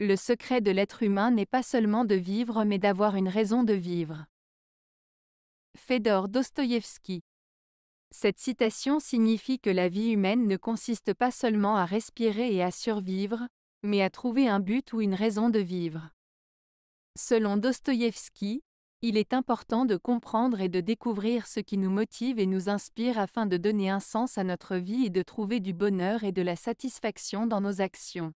Le secret de l'être humain n'est pas seulement de vivre mais d'avoir une raison de vivre. Fédor Dostoïevski cette citation signifie que la vie humaine ne consiste pas seulement à respirer et à survivre, mais à trouver un but ou une raison de vivre. Selon Dostoïevski, il est important de comprendre et de découvrir ce qui nous motive et nous inspire afin de donner un sens à notre vie et de trouver du bonheur et de la satisfaction dans nos actions.